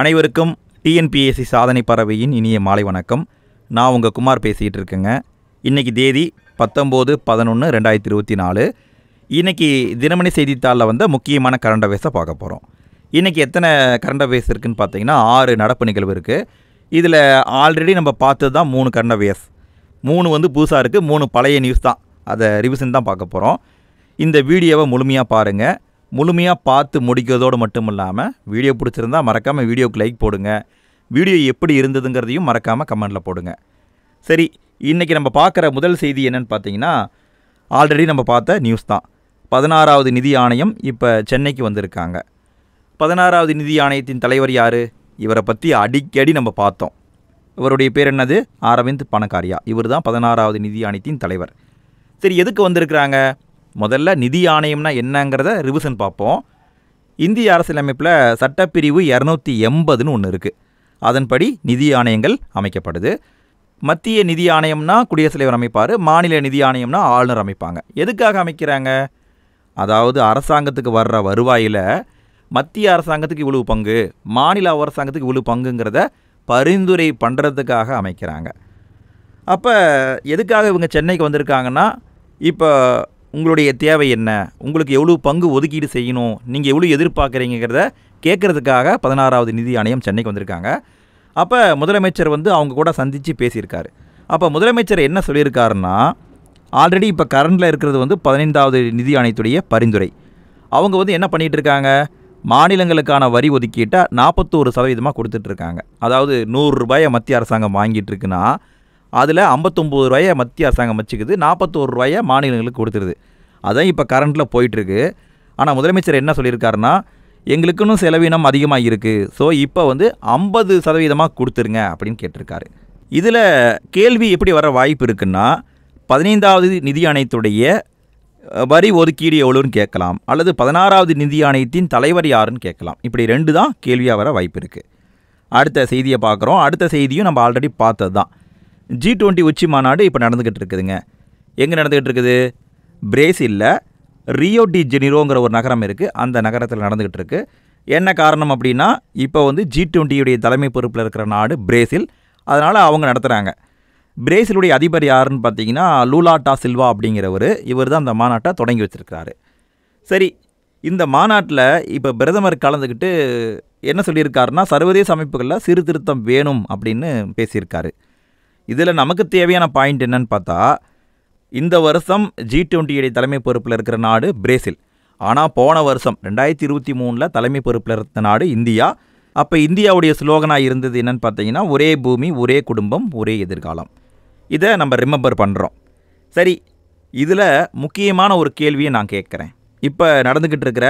அனைவருக்கும் டிஎன்பிஎஸ்சி சாதனை பறவையின் இனிய மாலை வணக்கம் நான் உங்கள் குமார் பேசிகிட்டு இருக்கேங்க இன்றைக்கி தேதி பத்தொம்போது பதினொன்று ரெண்டாயிரத்தி இருபத்தி நாலு இன்றைக்கி தினமணி செய்தித்தாளில் வந்து முக்கியமான கரண்ட் அவேஸை பார்க்க போகிறோம் இன்றைக்கி எத்தனை கரண்ட் அவேஸ் இருக்குதுன்னு பார்த்தீங்கன்னா ஆறு நடப்பு நிகழ்வு இருக்குது இதில் ஆல்ரெடி நம்ம பார்த்தது தான் மூணு கரண்ட் அவேஸ் மூணு வந்து புதுசாக இருக்குது மூணு பழைய நியூஸ் தான் அதை ரிவிஷன் தான் பார்க்க போகிறோம் இந்த வீடியோவை முழுமையாக பாருங்கள் முழுமையாக பார்த்து முடிக்கிறதோடு மட்டும் இல்லாமல் வீடியோ பிடிச்சிருந்தா மறக்காமல் வீடியோக்கு லைக் போடுங்க வீடியோ எப்படி இருந்ததுங்கிறதையும் மறக்காமல் கமெண்டில் போடுங்க சரி இன்றைக்கி நம்ம பார்க்குற முதல் செய்தி என்னென்னு பார்த்தீங்கன்னா ஆல்ரெடி நம்ம பார்த்த நியூஸ் தான் பதினாறாவது நிதி ஆணையம் இப்போ சென்னைக்கு வந்திருக்காங்க பதினாறாவது நிதி ஆணையத்தின் தலைவர் யார் இவரை பற்றி அடிக்கடி நம்ம பார்த்தோம் இவருடைய பேர் என்னது அரவிந்த் பணக்காரியா இவர் தான் பதினாறாவது நிதி ஆணையத்தின் தலைவர் சரி எதுக்கு வந்திருக்கிறாங்க முதல்ல நிதி ஆணையம்னா என்னங்கிறத ரிவிஷன் பார்ப்போம் இந்திய அரசியலமைப்பில் சட்டப்பிரிவு இரநூத்தி எண்பதுன்னு ஒன்று இருக்குது அதன்படி நிதி ஆணையங்கள் அமைக்கப்படுது மத்திய நிதி ஆணையம்னா குடியரசுத் தலைவர் அமைப்பார் மாநில நிதி ஆணையம்னா ஆளுநர் அமைப்பாங்க எதுக்காக அமைக்கிறாங்க அதாவது அரசாங்கத்துக்கு வர்ற வருவாயில் மத்திய அரசாங்கத்துக்கு இவ்வளவு பங்கு மாநில அரசாங்கத்துக்கு இவ்வளவு பங்குங்கிறத பரிந்துரை பண்ணுறதுக்காக அமைக்கிறாங்க அப்போ எதுக்காக இவங்க சென்னைக்கு வந்திருக்காங்கன்னா இப்போ உங்களுடைய தேவை என்ன உங்களுக்கு எவ்வளோ பங்கு ஒதுக்கீடு செய்யணும் நீங்கள் எவ்வளோ எதிர்பார்க்குறீங்கிறத கேட்குறதுக்காக பதினாறாவது நிதி ஆணையம் சென்னைக்கு வந்திருக்காங்க அப்போ முதலமைச்சர் வந்து அவங்க கூட சந்தித்து பேசியிருக்காரு அப்போ முதலமைச்சர் என்ன சொல்லியிருக்காருன்னா ஆல்ரெடி இப்போ கரண்டில் இருக்கிறது வந்து பதினைந்தாவது நிதி ஆணையத்துடைய பரிந்துரை அவங்க வந்து என்ன பண்ணிகிட்டு இருக்காங்க மாநிலங்களுக்கான வரி ஒதுக்கீட்டை நாற்பத்தோரு சதவீதமாக கொடுத்துட்ருக்காங்க அதாவது நூறுரூபாயை மத்திய அரசாங்கம் வாங்கிட்டு இருக்குன்னா அதில் ஐம்பத்தொம்போது ரூபாயை மத்திய அரசாங்கம் வச்சுக்குது நாற்பத்தோரு ரூபாய மாநிலங்களுக்கு கொடுத்துருது அதான் இப்போ கரண்ட்டில் போயிட்டுருக்கு ஆனால் முதலமைச்சர் என்ன சொல்லியிருக்காருன்னா எங்களுக்குன்னு செலவினம் அதிகமாக இருக்குது ஸோ இப்போ வந்து ஐம்பது சதவீதமாக கொடுத்துருங்க அப்படின்னு கேட்டிருக்காரு இதில் கேள்வி எப்படி வர வாய்ப்பு இருக்குன்னா பதினைந்தாவது நிதி ஆணையத்துடைய வரி ஒதுக்கீடு எவ்வளோன்னு கேட்கலாம் அல்லது பதினாறாவது நிதி ஆணையத்தின் தலைவர் யாருன்னு கேட்கலாம் இப்படி ரெண்டு தான் கேள்வியாக வர வாய்ப்பு இருக்குது அடுத்த செய்தியை பார்க்குறோம் அடுத்த செய்தியும் நம்ம ஆல்ரெடி பார்த்தது தான் ஜி டுவெண்ட்டி உச்சி மாநாடு இப்போ நடந்துக்கிட்டு இருக்குதுங்க எங்கே நடந்துக்கிட்டு இருக்குது பிரேசிலில் ரியோ டி ஜெனிரோங்கிற ஒரு நகரம் இருக்குது அந்த நகரத்தில் நடந்துக்கிட்டு இருக்குது என்ன காரணம் அப்படின்னா இப்போ வந்து ஜி டுவெண்ட்டியுடைய தலைமை பொறுப்பில் இருக்கிற நாடு பிரேசில் அதனால் அவங்க நடத்துகிறாங்க பிரேசிலுடைய அதிபர் யாருன்னு பார்த்தீங்கன்னா லூலாட்டா சில்வா அப்படிங்கிறவர் இவர் தான் அந்த மாநாட்டை தொடங்கி வச்சுருக்கிறாரு சரி இந்த மாநாட்டில் இப்போ பிரதமர் கலந்துக்கிட்டு என்ன சொல்லியிருக்காருன்னா சர்வதேச அமைப்புகளில் சீர்திருத்தம் வேணும் அப்படின்னு பேசியிருக்காரு இதில் நமக்கு தேவையான பாயிண்ட் என்னன்னு பார்த்தா இந்த வருஷம் ஜி டுவெண்ட்டியுடைய தலைமை பொறுப்பில் இருக்கிற நாடு பிரேசில் ஆனால் போன வருஷம் ரெண்டாயிரத்தி இருபத்தி மூணில் தலைமை பொறுப்பில் இருந்த நாடு இந்தியா அப்போ இந்தியாவுடைய ஸ்லோகனாக இருந்தது என்னென்னு பார்த்தீங்கன்னா ஒரே பூமி ஒரே குடும்பம் ஒரே எதிர்காலம் இதை நம்ம ரிமெம்பர் பண்ணுறோம் சரி இதில் முக்கியமான ஒரு கேள்வியை நான் கேட்குறேன் இப்போ நடந்துக்கிட்டு இருக்கிற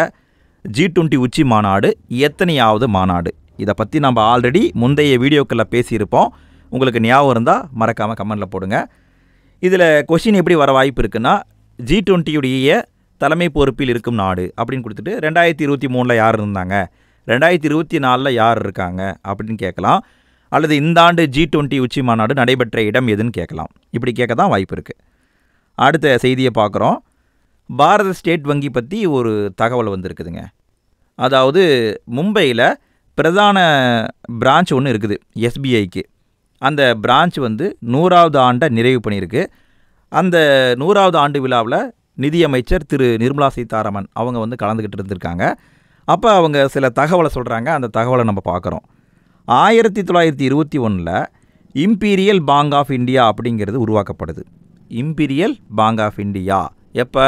ஜி டுவெண்ட்டி உச்சி மாநாடு எத்தனையாவது மாநாடு இதை பற்றி நம்ம ஆல்ரெடி முந்தைய வீடியோக்களில் பேசியிருப்போம் உங்களுக்கு ஞாபகம் இருந்தால் மறக்காமல் கமெண்டில் போடுங்க இதில் கொஷின் எப்படி வர வாய்ப்பு இருக்குன்னா ஜி டுவெண்ட்டியுடைய தலைமை பொறுப்பில் இருக்கும் நாடு அப்படின்னு கொடுத்துட்டு ரெண்டாயிரத்தி இருபத்தி மூணில் யார் இருந்தாங்க ரெண்டாயிரத்தி இருபத்தி நாலில் யார் இருக்காங்க அப்படின்னு கேட்கலாம் அல்லது இந்த ஆண்டு ஜி டுவெண்ட்டி உச்சி மாநாடு நடைபெற்ற இடம் எதுன்னு கேட்கலாம் இப்படி கேட்க தான் வாய்ப்பு இருக்குது அடுத்த செய்தியை பார்க்குறோம் பாரத ஸ்டேட் வங்கி பற்றி ஒரு தகவல் வந்திருக்குதுங்க அதாவது மும்பையில் பிரதான பிரான்ச் ஒன்று இருக்குது எஸ்பிஐக்கு அந்த பிரான்ச் வந்து நூறாவது ஆண்டை நிறைவு பண்ணியிருக்கு அந்த நூறாவது ஆண்டு விழாவில் நிதியமைச்சர் திரு நிர்மலா சீதாராமன் அவங்க வந்து கலந்துக்கிட்டு இருந்திருக்காங்க அப்போ அவங்க சில தகவலை சொல்கிறாங்க அந்த தகவலை நம்ம பார்க்குறோம் ஆயிரத்தி தொள்ளாயிரத்தி இருபத்தி ஒன்றில் இம்பீரியல் பாங்க் ஆஃப் இந்தியா அப்படிங்கிறது உருவாக்கப்படுது இம்பீரியல் பாங்க் ஆஃப் இந்தியா எப்போ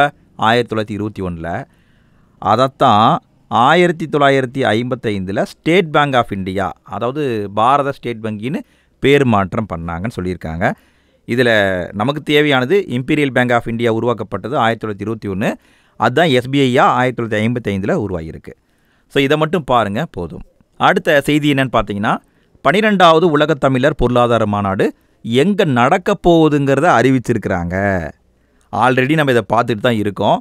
ஆயிரத்தி தொள்ளாயிரத்தி இருபத்தி ஒன்றில் அதைத்தான் ஆயிரத்தி தொள்ளாயிரத்தி ஐம்பத்தைந்தில் ஸ்டேட் பேங்க் ஆஃப் இந்தியா அதாவது பாரத ஸ்டேட் வங்கின்னு பேர் மாற்றம் பண்ணாங்கன்னு சொல்லியிருக்காங்க இதில் நமக்கு தேவையானது இம்பீரியல் பேங்க் ஆஃப் இந்தியா உருவாக்கப்பட்டது ஆயிரத்தி தொள்ளாயிரத்தி இருபத்தி ஒன்று அதுதான் எஸ்பிஐயாக ஆயிரத்தி தொள்ளாயிரத்தி ஐம்பத்தைந்தில் உருவாகியிருக்கு ஸோ இதை மட்டும் பாருங்கள் போதும் அடுத்த செய்தி என்னென்னு பார்த்தீங்கன்னா பனிரெண்டாவது உலகத்தமிழர் பொருளாதார மாநாடு எங்கே நடக்க போகுதுங்கிறத அறிவிச்சிருக்கிறாங்க ஆல்ரெடி நம்ம இதை பார்த்துட்டு தான் இருக்கோம்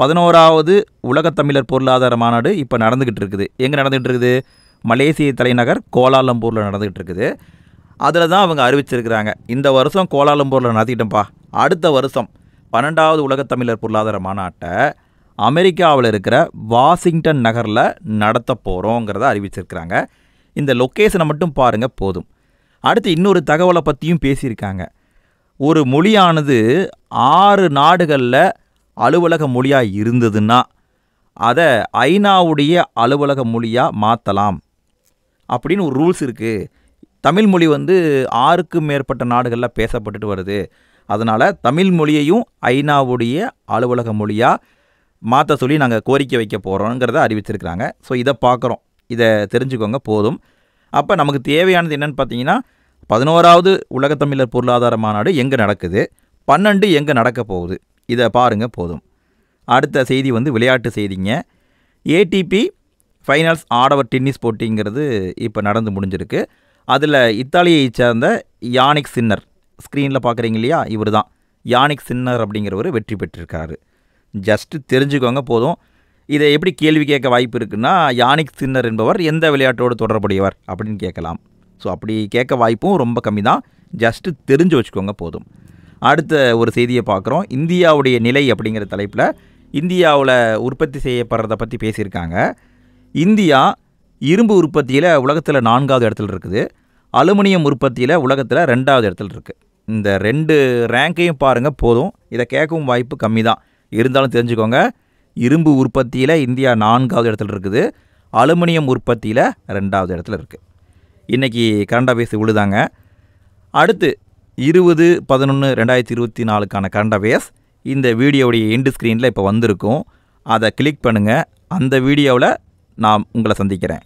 பதினோராவது உலகத்தமிழர் பொருளாதார மாநாடு இப்போ நடந்துக்கிட்டு இருக்குது எங்கே நடந்துகிட்டு இருக்குது மலேசிய தலைநகர் கோலாலம்பூரில் நடந்துகிட்டு இருக்குது அதில் தான் அவங்க அறிவிச்சிருக்கிறாங்க இந்த வருஷம் கோலாலம்பூரில் நடத்திட்டோம்ப்பா அடுத்த வருஷம் பன்னெண்டாவது உலகத்தமிழர் பொருளாதார மாநாட்டை அமெரிக்காவில் இருக்கிற வாஷிங்டன் நகரில் நடத்த போகிறோங்கிறத அறிவிச்சிருக்கிறாங்க இந்த லொக்கேஷனை மட்டும் பாருங்கள் போதும் அடுத்து இன்னொரு தகவலை பற்றியும் பேசியிருக்காங்க ஒரு மொழியானது ஆறு நாடுகளில் அலுவலக மொழியாக இருந்ததுன்னா அதை ஐநாவுடைய அலுவலக மொழியாக மாற்றலாம் அப்படின்னு ஒரு ரூல்ஸ் இருக்குது தமிழ் மொழி வந்து ஆறுக்கும் மேற்பட்ட நாடுகளில் பேசப்பட்டுட்டு வருது அதனால் தமிழ் மொழியையும் ஐநாவுடைய அலுவலக மொழியாக மாற்ற சொல்லி நாங்கள் கோரிக்கை வைக்க போகிறோங்கிறத அறிவிச்சிருக்கிறாங்க ஸோ இதை பார்க்குறோம் இதை தெரிஞ்சுக்கோங்க போதும் அப்போ நமக்கு தேவையானது என்னென்னு பார்த்தீங்கன்னா பதினோராவது உலகத்தமிழர் பொருளாதார மாநாடு எங்கே நடக்குது பன்னெண்டு எங்கே நடக்க போகுது இதை பாருங்கள் போதும் அடுத்த செய்தி வந்து விளையாட்டு செய்திங்க ஏடிபி ஃபைனல்ஸ் ஆடவர் டென்னிஸ் போட்டிங்கிறது இப்போ நடந்து முடிஞ்சிருக்கு அதில் இத்தாலியை சேர்ந்த யானிக் சின்னர் ஸ்க்ரீனில் பார்க்குறீங்க இல்லையா இவர் தான் யானிக் சின்னர் அப்படிங்கிறவர் வெற்றி பெற்றிருக்காரு ஜஸ்ட்டு தெரிஞ்சுக்கோங்க போதும் இதை எப்படி கேள்வி கேட்க வாய்ப்பு இருக்குன்னா யானிக் சின்னர் என்பவர் எந்த விளையாட்டோடு தொடர்புடையவர் அப்படின்னு கேட்கலாம் ஸோ அப்படி கேட்க வாய்ப்பும் ரொம்ப கம்மி தான் ஜஸ்ட்டு தெரிஞ்சு வச்சுக்கோங்க போதும் அடுத்த ஒரு செய்தியை பார்க்குறோம் இந்தியாவுடைய நிலை அப்படிங்கிற தலைப்பில் இந்தியாவில் உற்பத்தி செய்யப்படுறத பற்றி பேசியிருக்காங்க இந்தியா இரும்பு உற்பத்தியில் உலகத்தில் நான்காவது இடத்துல இருக்குது அலுமினியம் உற்பத்தியில் உலகத்தில் ரெண்டாவது இடத்துல இருக்குது இந்த ரெண்டு ரேங்கையும் பாருங்கள் போதும் இதை கேட்கவும் வாய்ப்பு கம்மி தான் இருந்தாலும் தெரிஞ்சுக்கோங்க இரும்பு உற்பத்தியில் இந்தியா நான்காவது இடத்துல இருக்குது அலுமினியம் உற்பத்தியில் ரெண்டாவது இடத்துல இருக்குது இன்றைக்கி கரண்ட் அவேஸ் விழுதாங்க அடுத்து இருபது பதினொன்று ரெண்டாயிரத்தி இருபத்தி நாலுக்கான கரண்ட் அவேஸ் இந்த வீடியோடைய எண்டு ஸ்க்ரீனில் இப்போ வந்திருக்கும் அதை கிளிக் பண்ணுங்கள் அந்த வீடியோவில் நான் உங்களை சந்திக்கிறேன்